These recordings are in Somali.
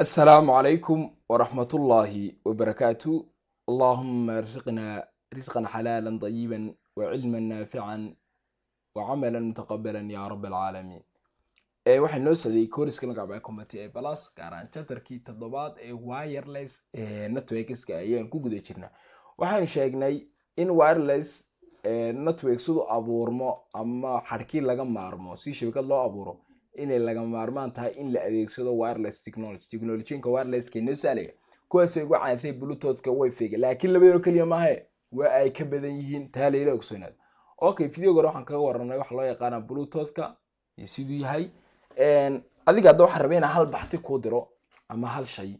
asalaamu calaykum waraxmat ullaahi wabarakaatu allahuma arsiqnaa risqan xalaala dayiban wacilman naafican wacamalan mutaqabalan yaa rab alcaalamiin eh, waxaa noo socday kooriska magacbaa combat ee balas gaaraan chapterkii toddobaad ee wireless eh, networkska ayaan ku guda jirnaa waxaanu sheegnay in wireless eh, network siduu abuurmo ama xadhkii laga maarmo si shabakad loo abuuro inay laga maarmaan tahay in la adeegsado wireless technology technolojinka wirelesskeenoo saalaya kuwaasay ugu caansay bluetoodhka way laakiin labadoo keliya maahae waa ay ka badan yihiin taa layla okay video waxaan kaga waranay waxa loo yaqaana bluetoodhka iyo siduu yahay adiga hadda waxaan rabay inaan hal baxti kuu diro ama hal shay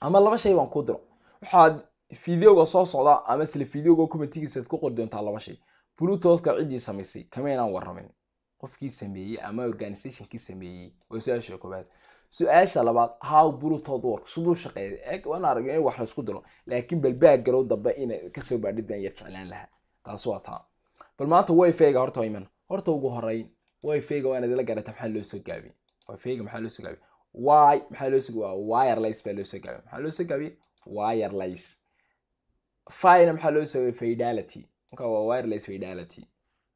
ama laba shay baan kuu diro waxaad videoga soo socda ama videoga commentigiisa ku qori doontaa laba shay bluetoodhka ciddii samaysay kama inaan waramin qofkii sameeyey ama organizationkii sameeyey waa su-aasha koobaad su-aasha labaad how bluetooth work siduu shaqeeya eeg waan diro laakiin bal dambe inay kasoo baadhid baan jeclaan lahaa taas waa taa bal maanta wifiga horta iman horta ugu horeyn wifiga waan idila garata maxaa loo soo gaabi wifiga maxaa loo soo gaabi wy maxaa loo soo wireless baa loo soo gaabi maxaa loo soo gaabi wireless fina maxaa loo soo faidality marka waa wireless faidality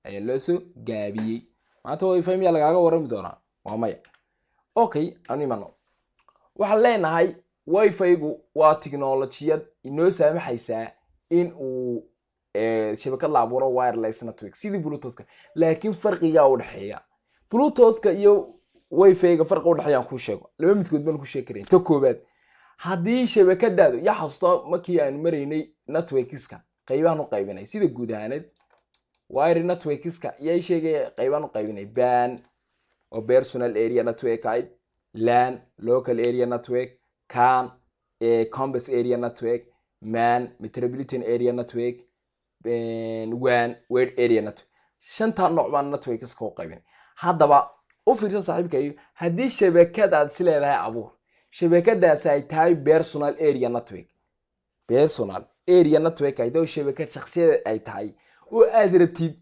ayaa loo soo gaabiyey maanta wayfahmiya lagaaga warami doonaa waa maya okay anu imaano waxaan leenahay wifigu waa technolojiyad inoo saamaxaysaa in uu eh, shabakad la abuuro wireless network sidii bluetoothka laakiin farqigaa dhexeeya bluetoothka iyo wifiga farqi udhexeeyaan kuu sheego laba midkood baan ku sheegi karayn ka koobaad haddii shabakadaadu yaa xasuusta markii aanu maraynay networkiska qaybahan u qaybinay sida guud ahaaneed wire networkska iyay sheegaya qaybaan u qaybinay ban oo personal area network aid lan local area network can eh, combus area network man metropolitan area network eh, wan word area network shantaa nooc baan networkska u qaybinay haddaba u fiirsan saaxiibkayo haddii shabakad aad si leedahay abuur shabakadaasi ay tahay personal area network personal area network aid oo shabakad shaksiyadeed ay tahay oo aad rabtid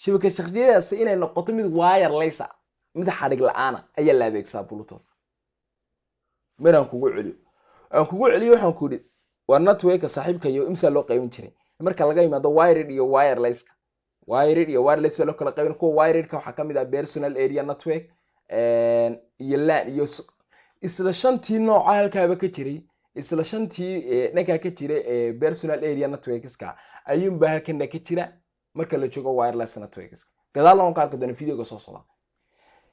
shabakad shaksiyadaas inay noqoto mid waayar mid xadhig la-aana ayaa la adeegsaa bluetooth mar aan kugu celiyo aan kugu celiyo waxaan ku idhi waa networka saaxiibkayo imsaa loo qaybin jiray marka laga yimaado wired iyo wirelesska wired iyo wireless baa loo kala qaybin kuwa wiredka waxaa ka mid ah personal area network iyo lan iyo isla shantii nooca halkaaba ka jiray isla shantii dhankaa ka jira personal area networkska ah. ayuunbaa halkana ka jira marka la joogo wireless networks gadaalna waan ka arki doona videoga soo socda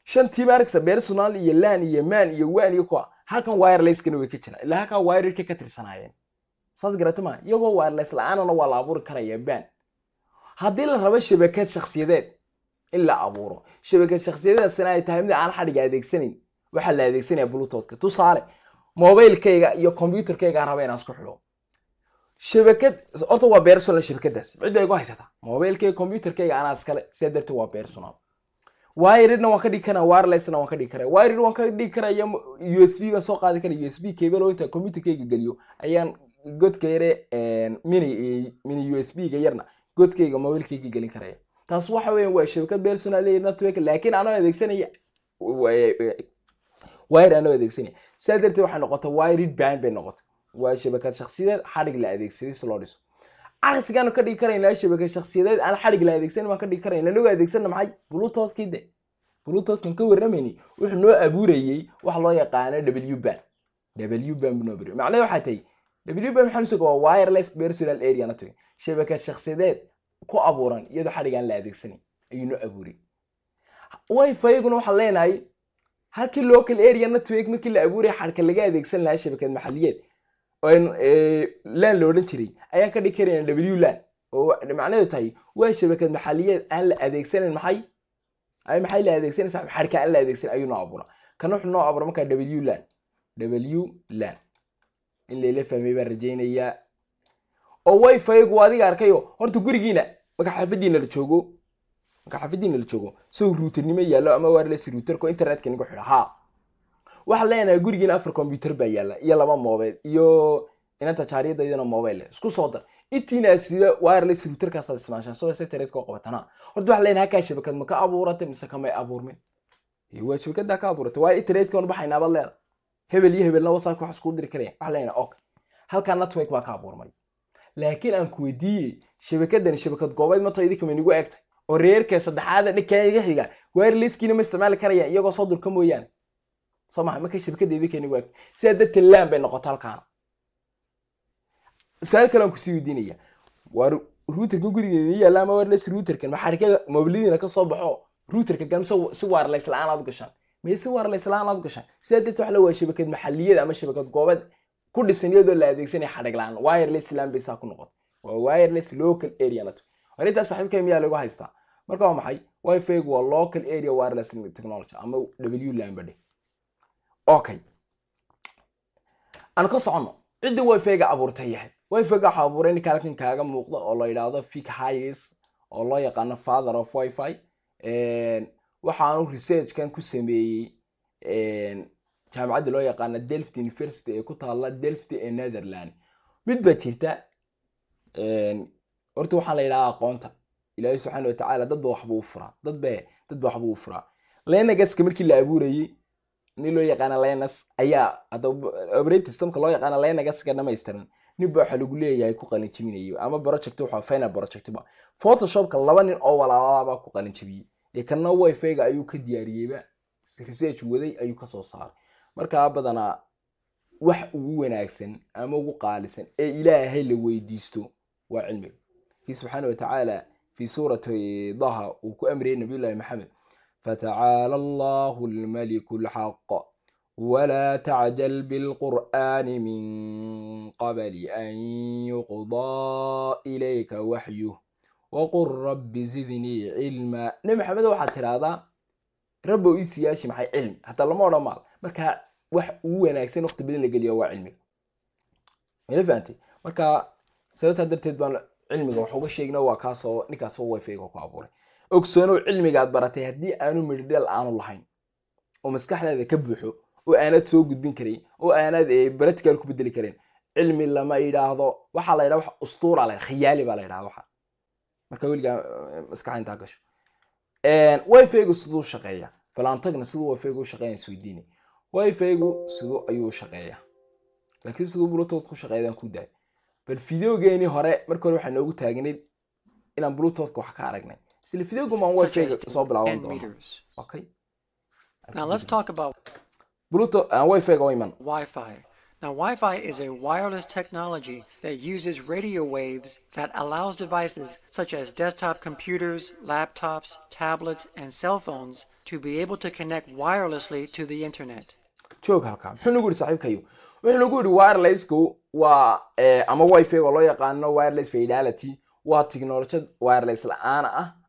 shantiiba arkaysa ah, beer iyo lan iyo man iyo wan iyo kuwa halkan wirelesskana way ka jiraan ilaa halkaa wiredka ka tirsanaayeen saad garata ma iyagoo wireless la-aanana waa la abuuri karaya ban haddii la rabo shabakad shakhsiyadeed in la abuuro shabakad shakhsiyadeedasina ay tahay mid aan xadhiga adeegsanayn waxaa la adeegsanaya bluetoothka tusaale mobilkayga iyo computerkayga raba inaan isku xidho shabakad horta waa bersonal shabakadaas cidda igu haysata mobilkeyga computerkeyga anaa iskale sidaa darteed waa bersonal wiredna waan ka dhigi karaa wirelessna waan ka dhigi karaa wired waan ka dhigi karaa u s b baan soo qaadi karaa u s b cable inta computerkeyga geliyo ayaan godkayare mini mini u s b ga yarna godkeyga mobilkeyga gelin karaya taas waxa weeyaan waa shabakad personal network laakiin anoo adeegsanaya wired anoo adeegsanaya sidaa darteed waxay noqota wired band bay noqota waa shabakad shaksiyadeed xadhig la adeegsaday si loo dhiso caqsigaanu ka dhigi karaynaa shabakad shaksiyadeed aan xadhig la adeegsanin baan ka dhigi karayna anagoo adeegsana maxay bluetoodkii de bluetoodkan ka warramayni wuxuu noo abuurayey wax loo yaqaano w ban w ban buu noo abuurayay macnahe waxaa tahay w ban waa wireless personal area na shabakad shaksiyadeed ku abuuran iyadoo xadhigaan la adeegsanayn ayuu noo abuurayay wifi-guna leenahay halkii local area na markii la abuuraya xadhka laga adeegsan lahaa shabakad maxaliyeed lan la odhan jiray ayaan ka dhigi karayna w lan oo macnaheedu tahay waa shabakad maxaliyeed aan la adeegsanayn maxay maxay la adeegsanaysa xarka aan la adeegsan ayuu noo abuura kan wuxuu noo abuura markaa w lan w lan in layla fahmay baan rajaynayaa oo wifaygu adiga arkayo horta gurigiina marka xaafadiina la joogo marka xaafadiina la joogo sow ruuternimo yaallo ama waarles ruuterko internetka nigu xidha haa waxaan leenahay gurigeena afar combyuter baa yaalla iyo laba mobile iyo inanta jaariyadaydana mobile isku soo dar intiina wireless routerkaas ismaashaan soo satellite koo qabatana horta waxaan leenahay halkaa shabakad ma ka abuuratay mise kamay abuurmin waa shabakaddaa ka abuuratay waa internetkanu baxaynaaba leeda hebel iyo hebelna wasaabka wax isku diri karaya waxaan leenahay ok halkaa network baa ka abuurmay laakiin aan ku weydiiyey shabakadan shabakad goobeed ma tahay idinkama inigu egtay oo reerka saddexaada dhankaa xiga wirelesskiina ma isticmaali karayaan iyagoo soo durka mooyaane somaa marka shabkadeeda keeni waag sidaa darteed laan bay noqoto halkaana tusaale kale aan kusii weydiinaya waar ruuterkan gurigeeda yaalla ama wirles ruuterkan maxaarikada mobiladiina ka soo baxo ruuterka gan si wireless la-aan aad gashaan si wireless la-aan aad sidaa darteed waxa la waa shabakad maxaliyada ama shabakad goobad ku dhisan iyadoo la adeegsanaya xadhig la-aan wireless laan ku noqoto waa wireless local area network arintaa saaxiibkay miyaa lagu haystaa marka waa maxay wifi waa local area wireless technology ama w lan okay aan ka socono cidda wifiga abuurta yahay wifega waxaa abuuray ninka halkan kaaga muuqda oo la yidhaahdo fik hayes oo loo yaqaano father of wifi waxaanu researchkan ku sameeyey jaamacadda loo yaqaana delft university ee ku taalla delft ee netherland mid jirta horta waxaan la yidhahaa aqoonta ilaahay subxaana watacaala dadba waxbuu furaa dadbe dadba waxbuu furaa lenageska markii la abuurayey nin loo yaqaana lenas ayaa operating systemka loo yaqaana lenagaska dhamaystiran nin baa waxa lagu leeyahay ku qalin ama project wuxuu final projectba photoshopka laba nin oo walaalaba ku qalin ee kana wifi ayuu ka diyaariyeyba research waday ayuu kasoo saaray markaa badanaa wax ugu wanaagsan ama ugu qaalisan ee ilaahay la weydiisto waa cilmiga kii subxaana watacaala fii suurati daha uu ku amriyey nabiyullaahi maxamed فتعالى الله الملك الحق ولا تعجل بالقرآن من قبل أن يقضى إليك وحيه وقل رب زدني علما نبي حمد waxaad tiraahdaa rabbow ii siiyaashi maxay cilmi hataa lama odhan maal marka wax ugu wanaagsan waqti badan la geliya waa cilmiga mayla fahamtay marka sababtaa darteed baan cilmiga wax uga sheegna waa kaasoo ninkaasoo wifi-ga ku abuuray ogsoonow cilmigaad baratay haddii aanu midhidheel aanu lahayn oo maskaxdaada ka buuxo oo aanaad soo gudbin karayn oo aanaad eh, baratical ku bedeli karayn cilmi lama yidhaahdo waxaa la ydhaha wax ustuura la khiyaali baa la ydhaha waxa marka weligaa eh, maskaxa intaa gasho wifigu siduu shaqeeya bal siduu wifigu u shaqeeya isweydiinay wifigu siduu ayuu shaqeeya laakiin siduu bluetooth ku shaqeeyadaan ku daay bal fideogeenii hore marka hore waxaa noogu taagnayd inaan bluetoothka wax ka aragnay Selle videogu waan washayga soo bilaaban doona. Okay. Now Wi-Fi is a wireless technology that uses radio waves that allows devices such as desktop computers, laptops, tablets, and cell phones to be able to connect wirelessly to the internet. wireless fidelity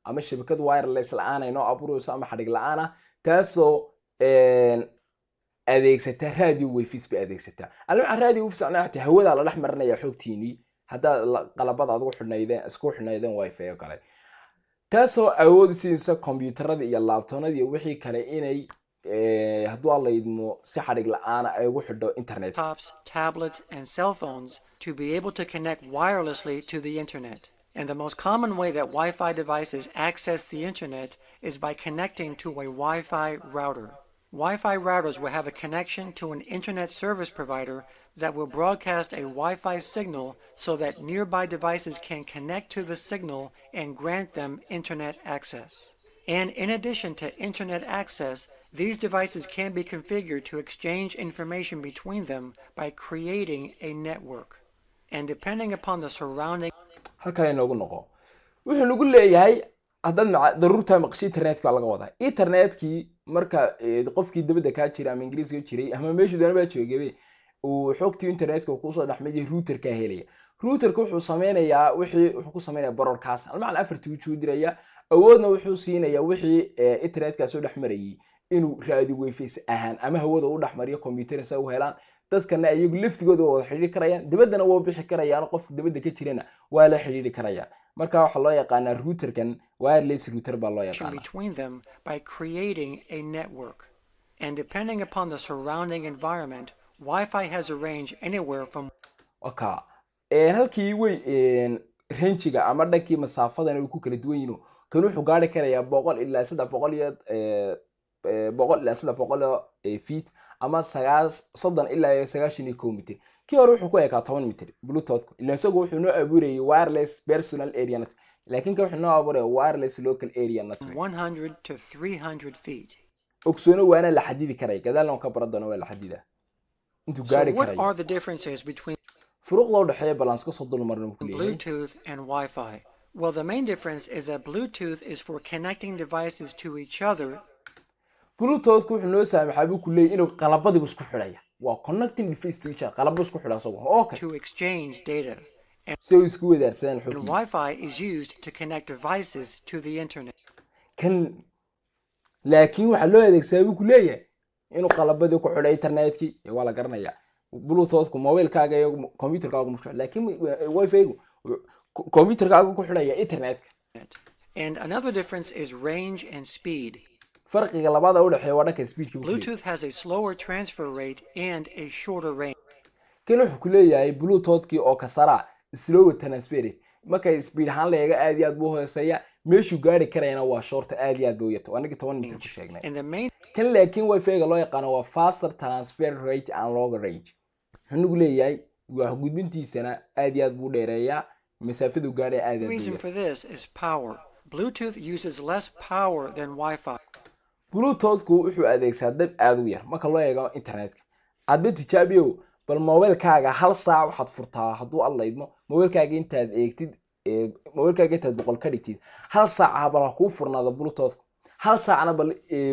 ama shabakad wireless la-aan ay noo ama xadhig la-aan ah taasoo adeegsata radio wafis bay adeegsataa almaca radio wafis aan ahata hawadaa la dhex marinaya xoogtiinii haddaad qalabada aad ugu isku xidhnaydeen wifi oo kale taasoo awood siinsa kombyuutarada iyo laabtoonada iyo wixii kale inay hadduu alla si xadhig la-aana ah ay ugu xidho internet And the most common way that Wi-Fi devices access the internet is by connecting to a Wi-Fi router. Wi-Fi routers will have a connection to an internet service provider that will broadcast a Wi-Fi signal so that nearby devices can connect to the signal and grant them internet access. And in addition to internet access, these devices can be configured to exchange information between them by creating a network. And depending upon the surrounding halkaa inoogu noqo wuxuu nagu leeyahay haddaad daruurta maqsha internetka baa laga wadaa internetkii marka qofkii dabadda kaa jiray ama ingiriiska jiray ama meeshuu doonabaa joogebe uu xogtii internetka kuusoo dhexmay routerkaa helaya routerka wuxuu sameynayaa wixii wuxuu ku sameynaya bororkaas halmacan afartii ujuu diraya awoodna wuxuu siinaya wixii internetkaa soo dhex inuu raadi wayface ahaan ama hawada u dhexmariyo computer sa u helaan dadkana ayagu laftigooda waa wada xidhiiri karayaan dibaddana waa bixi karayaan qofka dibadda ka jirana waa la xidhiiri karayaan marka waxaa loo yaqaanaa ruuterkan wireless router baa loo yaqaanaa halkii wey renjiga ama dhankii masaafadan ay ku kala duwan yihin kan wuxuu gaari karayaa boqol ilaa sadda boqol iyo boqol ilaa saddex boqol feet ama sodon ilaa sagaashan iyo ko mitir kii hore wuxuu ku ekaa toban mitir bluetothku ila isagu wuxuu noo abuurayay wireless personal area network laakiin ka wuxuu noo abuuraya wireless local area network ogsoona waana la xadidi karay gadaalna ka bara doona waa la xadida intuu gaari karay u dhexeeya balanska soo dulmarna ku leeyahay Well, the main difference is that Bluetooth is for connecting devices to each other plutothku wuxuu noo saamaxaa buu ku leeyahy inuu qalabadiibu isku xidhaya waa connecting defease to each other qalabo isku xidha asagoo okay si uu isku wadaarsadaan xog kan laakiin waxaa loo adeegsadaa buu ku leeyahay inuu qalabadii ku xidha internetkii waa la garanayaa bluetoothku mobilkaaga iyo computerkaaga mushkul laakiin wifi-gu ku xidhaya internetka farqiga labada u dhexeeya waa dhanka speedkan wuxuu ku leeyahay bluetoodhkii oo kasara slower transparate markay speed ahaan leega aad iyo aad buu hooseeya meeshuu gaari karayana waa shoorta aad iyo aad bay yata anagii toban mitir ku sheegnay kan laakiin wifiga loo yaqaano waa faster transfer rate and longer range hanugu leeyahay wax gudbintiisana aad iyo aad buu dheereeyaa masaafadu gaaraya aad aad bluetoodhku wuxuu adeegsaa dab aada u yar marka loo eego internetka aadba tijaabiyow bal mobilkaaga hal saac waxaad furtaa hadduu aad laydmo intaad eegtid mobilkaaga intaad boqol ka dhigtid hal saacaha bal kuu furnaado bluetoodhku hal saacna bal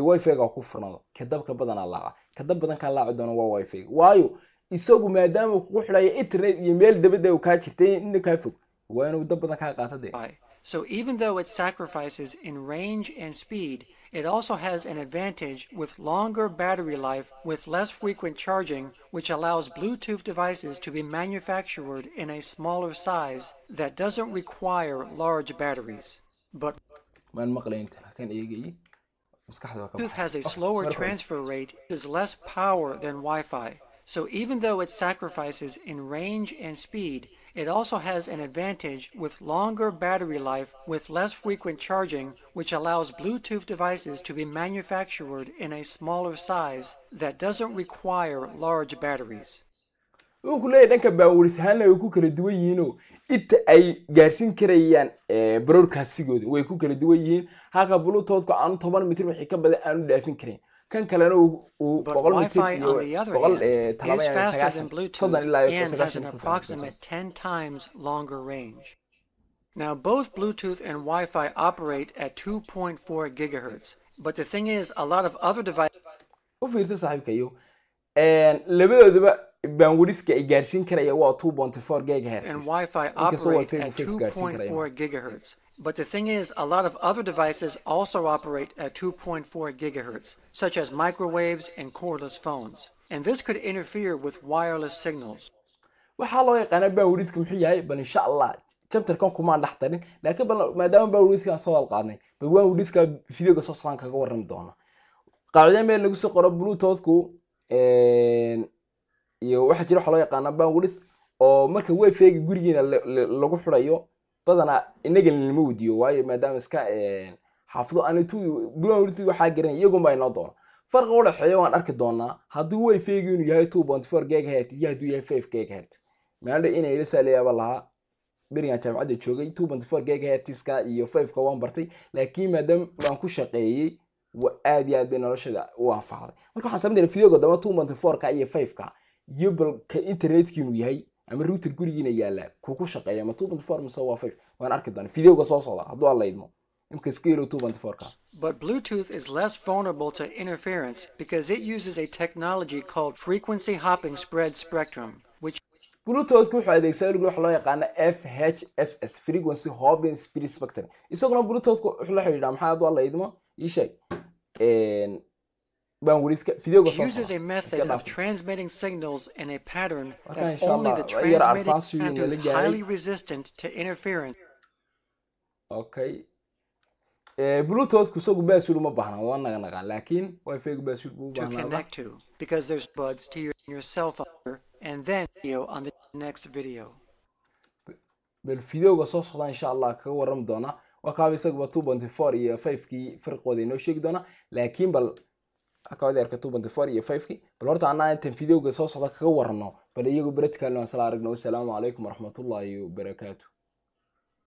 wifi-ga furnaado ka badanaa laaca ka dab laaci doona waa wifi waayo isagu maadaama kugu xidhaya internet iyo meel dabada uu kaa jirtay inna kaa fog waa inuu dab badan kaa qaata dee So even though it sacrifices in range and speed, It also has an advantage with longer battery life with less frequent charging, which allows Bluetooth devices to be manufactured in a smaller size that doesn't require large batteries. But Bluetooth has a oh, slower transfer rate, is less power than Wi-Fi. So even though it sacrifices in range and speed, It also has an advantage with longer battery life with less frequent charging, which allows Bluetooth devices to be manufactured in a smaller size that doesn't require large batteries. wuu ku leeyahy dhanka baawaris ahaanna way ku kala duwan yihiinoo inta ay gaarsiin karayaan eh, broadcastigooda way ku kala duwan yihiin halka bluetoodhka aanu toban mitir wixii ka badan aanu dhaafin karayn kan kalena uu boqol mitir iyo eh, Now, both Bluetooth and Wi Fi operate at 2.4 gigahertz, but the thing is, a lot of other devices. Eh, gaarsiin karaya waa 2.4 gigahertz. And Wi Fi operates at 2.4 gigahertz. But the thing is, a lot of other devices also operate at 2.4 gigahertz, such as microwaves and cordless phones. And this could interfere with wireless signals. waxaa loo yaqaanaa baawiridka muxuu yahay bal insha allah jabtarkan kumaan dhex tarin laakiin bal maadaama baawiridkaan soo walqaadnay bal waan wiridkaa fideoga soo salaan kaga warrami doona qaacido meel lagu soo qoro bluetoothku iyo waxaa jira waxaa loo yaqaanaa baawirid oo marka wifiga gurigiina lagu xurayo badanaa inagana lama weydiiyo waayo maadaama iska xaafdo ant waxaa garanay iyagunbaa inoo doona farqa udhexeeya waan arki doonaa hadduu wifi-gu inuu yahay two point four gagahert iyo hadduu yahay five gagahert maandha inayla saalayaaba lahaa berigan jaamacadda joogay two point four gagahertska iyo fiveka waan bartay laakiin maadaama waan ku shaqeeyey aad iyo aad bay noloshada u anfacday marka waxaan samayn dona videoga damba two point four-ka iyo fiveka iyo balka internetka yahay ama router gurigiina yaala kuku shaqeeya ama two twenty four waan arki doonaa fideoga soo socda hadduu alla idmo imka iska yelo But Bluetooth is less vulnerable to interference because it uses a technology called frequency hopping spread spectrum which Bluetooth wuxuu adeegsadaa lug wax loo yaqaano FHSS frequency hopping spread spectrum isaguna Bluetooth wuxuu la xidhiidhaa maxaa hadduu alla idmo ii sheeg baan weli videoga soo marka insha allah yar alfaasiyun la gaaray okay bluetoothku isagu baasuur uma baahna waa naga naqa laakiin wifi gu baasuur buu u baahnaa bal videoga soo socda insha allah kaga warrami doona waa kaaba isaguba two point iyo five kii farqooda inoo sheegi doona laakiin bal akaad arkato bande four iyo fiveki bal horta anaa intan videoga soo socda kaga warano bal iyagu beredkaaln sala aragno wasalaamu calaykum waraxmatullaahi wabarakaatu